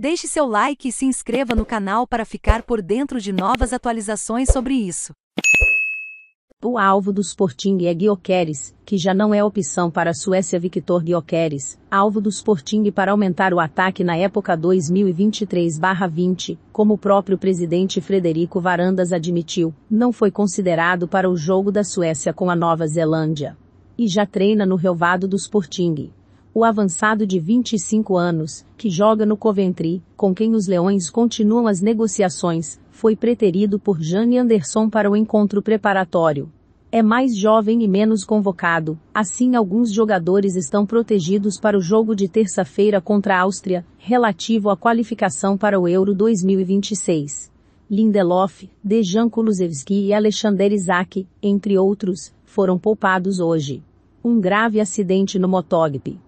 Deixe seu like e se inscreva no canal para ficar por dentro de novas atualizações sobre isso. O alvo do Sporting é Guioqueres, que já não é opção para a Suécia Victor Guioqueres, alvo do Sporting para aumentar o ataque na época 2023-20, como o próprio presidente Frederico Varandas admitiu, não foi considerado para o jogo da Suécia com a Nova Zelândia. E já treina no relvado do Sporting o avançado de 25 anos, que joga no Coventry, com quem os Leões continuam as negociações, foi preterido por Jane Anderson para o encontro preparatório. É mais jovem e menos convocado, assim alguns jogadores estão protegidos para o jogo de terça-feira contra a Áustria, relativo à qualificação para o Euro 2026. Lindelof, Dejan Kulusevski e Alexander Isaac, entre outros, foram poupados hoje. Um grave acidente no motógrafo